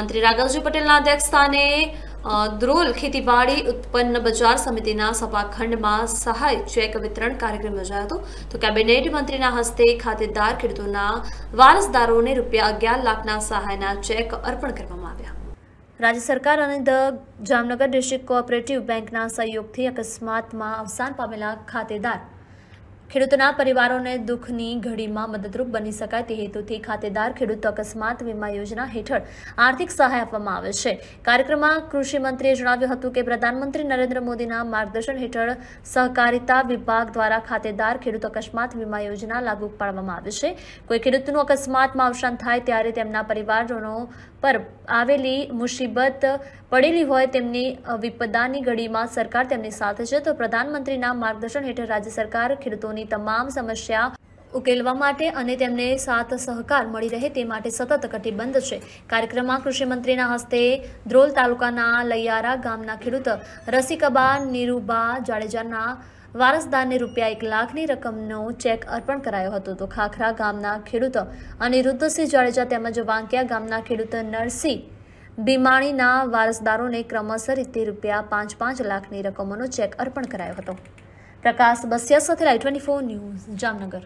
મંત્રી રાઘવજી પટેલના અધ્યક્ષસ્થાને દ્રોલ ખેતીવાડી ઉત્પન્ન બજાર સમિતિના સભાખંડમાં સહાય ચેક વિતરણ કાર્યક્રમ યોજાયો હતો તો કેબિનેટ મંત્રીના હસ્તે ખાતેદાર ખેડૂતોના વારસદારોને રૂપિયા અગિયાર લાખના સહાયના ચેક અર્પણ કરવામાં આવ્યા રાજ્ય સરકાર અને ધ જામનગર ડિસ્ટ્રિક્ટ કોઓપરેટિવ બેંકના સહયોગથી અકસ્માતમાં અવસાન પામેલા ખાતેદાર ખેડૂતના પરિવારોને દુઃખની ઘડીમાં મદદરૂપ બની શકાય તે હેતુથી ખાતેદાર ખેડૂત અકસ્માત વીમા યોજના હેઠળ આર્થિક સહાય આપવામાં આવે છે કાર્યક્રમમાં કૃષિમંત્રીએ જણાવ્યું હતું કે પ્રધાનમંત્રી નરેન્દ્ર મોદીના માર્ગદર્શન હેઠળ સહકારિતા વિભાગ દ્વારા ખાતેદાર ખેડૂત અકસ્માત વીમા યોજના લાગુ પાડવામાં આવે છે કોઈ ખેડૂતનું અકસ્માતમાં અવસાન થાય ત્યારે તેમના પરિવારજનો પર આવેલી મુસીબત પડેલી હોય તેમની વિપદાની ઘડીમાં સરકાર તેમની સાથે છે તો પ્રધાનમંત્રીના માર્ગદર્શન હેઠળ રાજ્ય સરકાર ખેડૂતોની તમામ સમસ્યા ઉકેલવા માટે અને તેમને સાથ સહકાર મળી રહે તે માટે સતત કટિબદ્ધ છે કાર્યક્રમમાં કૃષિમંત્રીના હસ્તે ધ્રોલ તાલુકાના લૈયારા ગામના ખેડૂત રસિકબા નીરુબા જાડેજાના વારસદારને રૂપિયા એક લાખની રકમનો ચેક અર્પણ કરાયો હતો તો ખાખરા ગામના ખેડૂત અનિરુદ્ધસિંહ જાડેજા તેમજ વાંકિયા ગામના ખેડૂત નરસિંહ બીમાણીના વારસદારોને ક્રમશઃ રીતે રૂપિયા પાંચ પાંચ લાખની રકમોનો ચેક અર્પણ કરાયો હતો પ્રકાશ બસિયા સાથે live twenty four news Jamnagar